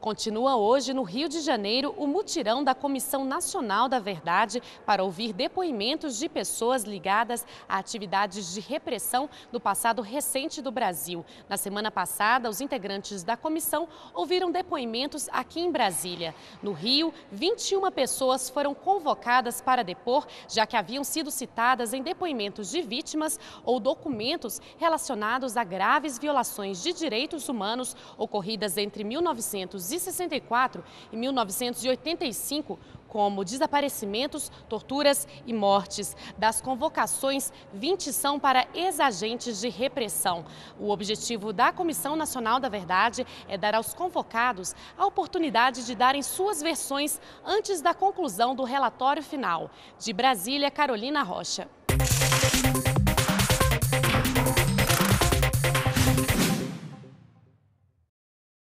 Continua hoje no Rio de Janeiro o mutirão da Comissão Nacional da Verdade para ouvir depoimentos de pessoas ligadas a atividades de repressão no passado recente do Brasil. Na semana passada, os integrantes da comissão ouviram depoimentos aqui em Brasília. No Rio, 21 pessoas foram convocadas para depor, já que haviam sido citadas em depoimentos de vítimas ou documentos relacionados a graves violações de direitos humanos ocorridas entre 1900 em 1964 e 1985 como desaparecimentos, torturas e mortes. Das convocações, 20 são para ex-agentes de repressão. O objetivo da Comissão Nacional da Verdade é dar aos convocados a oportunidade de darem suas versões antes da conclusão do relatório final. De Brasília, Carolina Rocha.